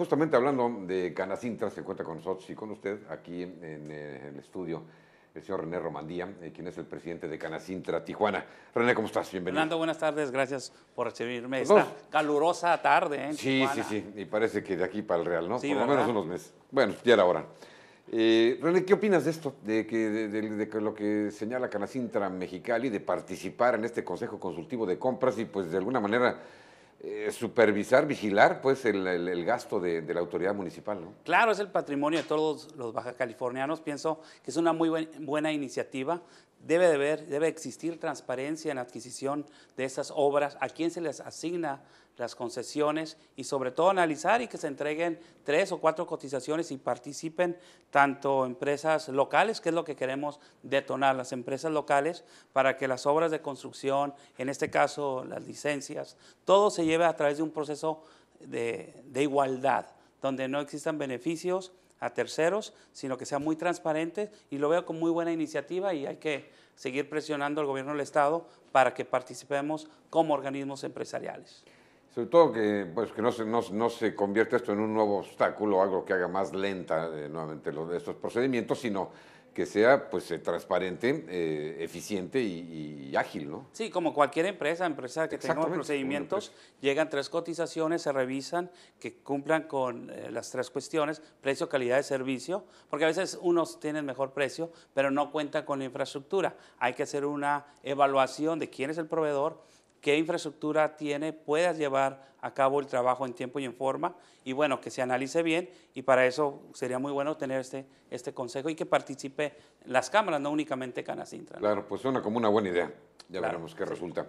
justamente hablando de Canacintra, se encuentra con nosotros y con usted aquí en, eh, el estudio el señor René Romandía, eh, quien es el presidente de Canacintra Tijuana. René, ¿cómo estás? Bienvenido. Fernando, buenas tardes, gracias por recibirme pues esta calurosa tarde en Sí, sí, sí, y parece que de aquí para el Real, ¿no? Sí, por lo menos unos meses. Bueno, ya era hora. Eh, René, ¿qué opinas de esto, de, que, lo que señala Canacintra Mexicali, de participar en este Consejo Consultivo de Compras y pues de alguna manera eh, supervisar, vigilar pues el, gasto de, la autoridad municipal. ¿no? Claro, es el patrimonio de todos los bajacalifornianos. Pienso que es una muy buena iniciativa. Debe, debe existir transparencia en la adquisición de esas obras, a quién se les asigna las concesiones y sobre todo analizar y que se entreguen tres o cuatro cotizaciones y participen tanto empresas locales, que es lo que queremos detonar, las empresas locales, para que las obras de construcción, en este caso las licencias, todo se lleve a través de un proceso de igualdad, donde no existan beneficios a terceros, sino que sea muy transparente y lo veo con muy buena iniciativa y hay que seguir presionando al gobierno del Estado para que participemos como organismos empresariales. Sobre todo que, pues, que no, se, no, se convierta esto en un nuevo obstáculo, algo que haga más lenta eh, nuevamente los, estos procedimientos, sino que sea pues eh, transparente, eh, eficiente y, ágil, ¿no? Sí, como cualquier empresa, empresa que tenga procedimientos, llegan tres cotizaciones, se revisan, que cumplan con eh, las tres cuestiones, precio, calidad de servicio, porque a veces unos tienen mejor precio, pero no cuentan con la infraestructura. Hay que hacer una evaluación de quién es el proveedor, qué infraestructura tiene, puedas llevar a cabo el trabajo en tiempo y en forma y bueno, que se analice bien y para eso sería muy bueno tener este, este consejo y que participe las cámaras, no únicamente Canacintra. Claro, pues suena como una buena idea, ya veremos qué resulta.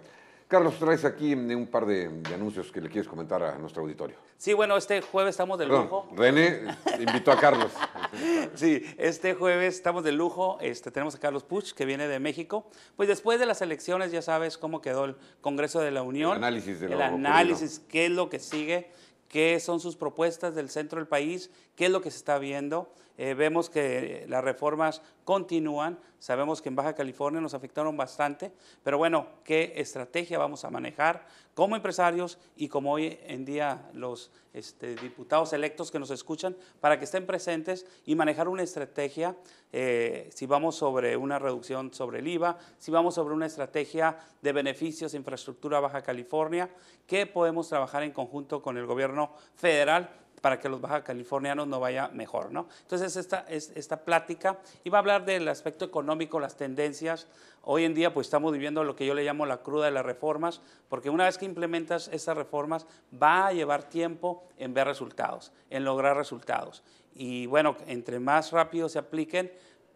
Carlos, traes aquí mm, un par de, anuncios que le quieres comentar a nuestro auditorio. Sí, bueno, este jueves estamos de lujo. René invitó a Carlos. sí, este jueves estamos de lujo. Este, tenemos a Carlos Puch, que viene de México. Pues después de las elecciones, ya sabes cómo quedó el Congreso de la Unión. El análisis de El análisis, qué es lo que sigue, qué son sus propuestas del centro del país, qué es lo que se está viendo. Eh, vemos que las reformas continúan, Sabemos que en Baja California nos afectaron bastante, pero bueno, ¿qué estrategia vamos a manejar como empresarios y como hoy en día los este, diputados electos que nos escuchan para que estén presentes y manejar una estrategia, eh, si vamos sobre una reducción sobre el IVA, si vamos sobre una estrategia de beneficios, infraestructura Baja California, qué podemos trabajar en conjunto con el gobierno federal para que los baja californianos no vaya mejor, ¿no? Entonces esta, es, esta plática iba a hablar del aspecto económico, las tendencias. Hoy en día pues estamos viviendo lo que yo le llamo la cruda de las reformas, porque una vez que implementas estas reformas va a llevar tiempo en ver resultados, en lograr resultados. Y bueno, entre más rápido se apliquen,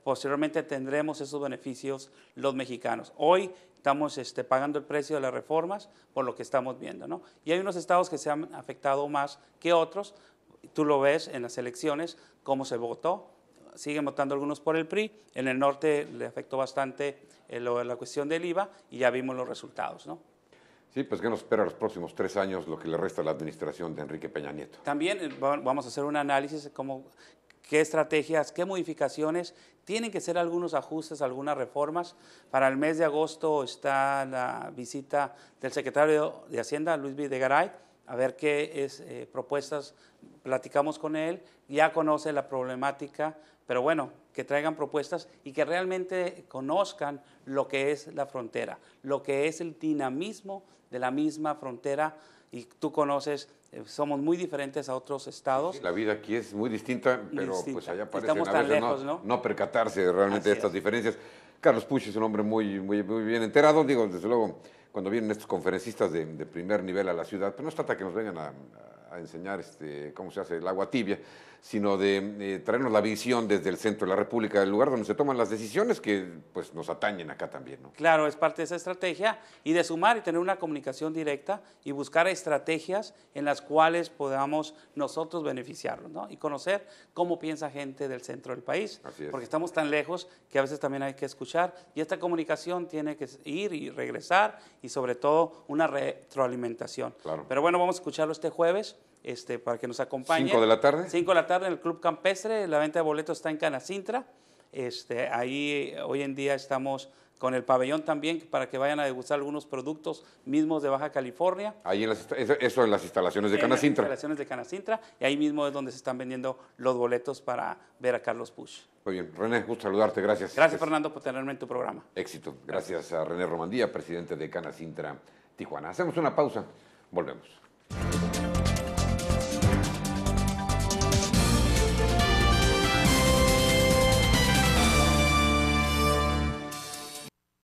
posteriormente tendremos esos beneficios los mexicanos. Hoy estamos este, pagando el precio de las reformas por lo que estamos viendo, ¿no? Y hay unos estados que se han afectado más que otros, Tú lo ves en las elecciones, cómo se votó. Siguen votando algunos por el PRI. En el norte le afectó bastante eh, la cuestión del IVA y ya vimos los resultados, ¿no? Sí, pues ¿qué nos espera los próximos tres años lo que le resta a la administración de Enrique Peña Nieto? También eh, vamos a hacer un análisis de qué estrategias, qué modificaciones, tienen que ser algunos ajustes, algunas reformas. Para el mes de agosto está la visita del secretario de Hacienda, Luis Videgaray, a ver qué es, eh, propuestas platicamos con él, ya conoce la problemática, pero bueno, que traigan propuestas y que realmente conozcan lo que es la frontera, lo que es el dinamismo de la misma frontera y tú conoces, eh, somos muy diferentes a otros estados. La vida aquí es muy distinta, pero pues allá parece Estamos no, percatarse realmente de estas diferencias. Carlos Puch es un hombre muy, muy bien enterado, digo, desde luego cuando vienen estos conferencistas de, primer nivel a la ciudad, pero pues no es trata que nos vengan a, enseñar este, cómo se hace el agua tibia, sino de eh, traernos la visión desde el centro de la República, ...del lugar donde se toman las decisiones que pues, nos atañen acá también. Claro, es parte de esa estrategia y de sumar y tener una comunicación directa y buscar estrategias en las cuales podamos nosotros beneficiarnos y conocer cómo piensa gente del centro del país, porque estamos tan lejos que a veces también hay que escuchar y esta comunicación tiene que ir y regresar y sobre todo una retroalimentación. Pero bueno, vamos a escucharlo este jueves. Este, para que nos acompañe. Cinco de la tarde. 5 de la tarde en el Club Campestre. La venta de boletos está en Canacintra. Este, ahí eh, hoy en día estamos con el pabellón también para que vayan a degustar algunos productos mismos de Baja California. Ahí en las, eso en las instalaciones de en Las instalaciones de Canacintra y ahí mismo es donde se están vendiendo los boletos para ver a Carlos Push. Muy bien, René, gusto saludarte, gracias. Gracias, Fernando por tenerme en tu programa. Éxito, gracias, a René Romandía, presidente de Canacintra Tijuana. Hacemos una pausa, volvemos.